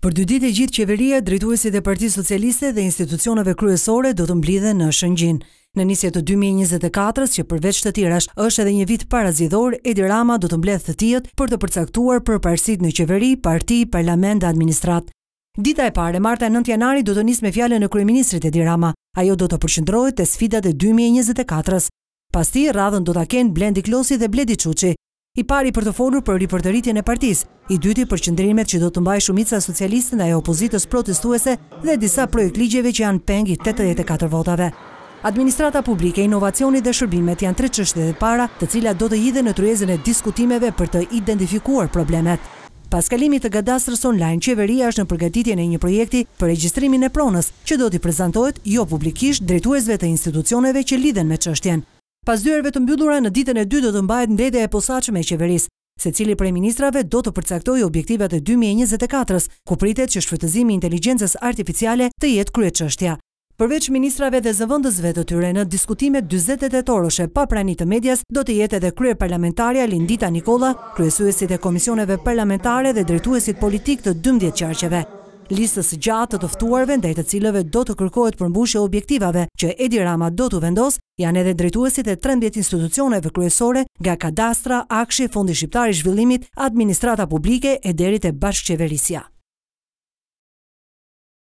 Për dy ditë e gjithë qeveria, drejtuesit e Parti Socialiste dhe institucionave kryesore do të mblidhe në shëngjin. Në njësjet të 2024, që përveç të tirash është edhe një vit parazidhor, Edi Rama do të mbledhë të tijet për të përcaktuar për parësit në qeveri, parti, parlament dhe administrat. Dita e pare, marta 9 janari do të njësë me fjale në Kryeministrit Edi Rama. Ajo do të përshëndrojt të sfidat e 2024. Pas ti, radhën do të kenë Blendi Klosi dhe Bledi Quqi, i pari për të folur për ripërtëritjen e partis, i dyti për qëndrimet që do të mbaj shumica socialistën e opozitës protestuese dhe disa projekt ligjeve që janë pengi 84 votave. Administrata publike, inovacionit dhe shërbimet janë tre qështet e para të cilat do të jide në trujezën e diskutimeve për të identifikuar problemet. Pas kalimit të gadastrës online, qeveria është në përgatitjen e një projekti për registrimin e pronës që do t'i prezentojt jo publikisht drejtuesve të institucioneve që lidhen me qështjen. Pas dyerve të mbyllura në ditën e 2 do të mbajt mbledhja e posaqë me qeveris, se cili prej ministrave do të përcaktoj objektivat e 2024 s ku pritet që shfrytëzimi inteligencës artificiale të jetë kryet qështja. Përveç ministrave dhe zëvendësve të tyre në diskutimet 20. toroshe pa prani të medjas, do të jetë edhe krye parlamentarja Lindita Nikola, kryesuesit e komisioneve parlamentare dhe drejtuesit politik të 12 qarqeve listës gjatë të tëftuarve ndaj të cilëve do të kërkohet përmbushe objektivave që Edi Rama do të vendos, janë edhe drejtuesit e 13 institucioneve kryesore nga Kadastra, Akshi, Fondi Shqiptari Zhvillimit, Administrata Publike e Derit e Bashkëqeverisja.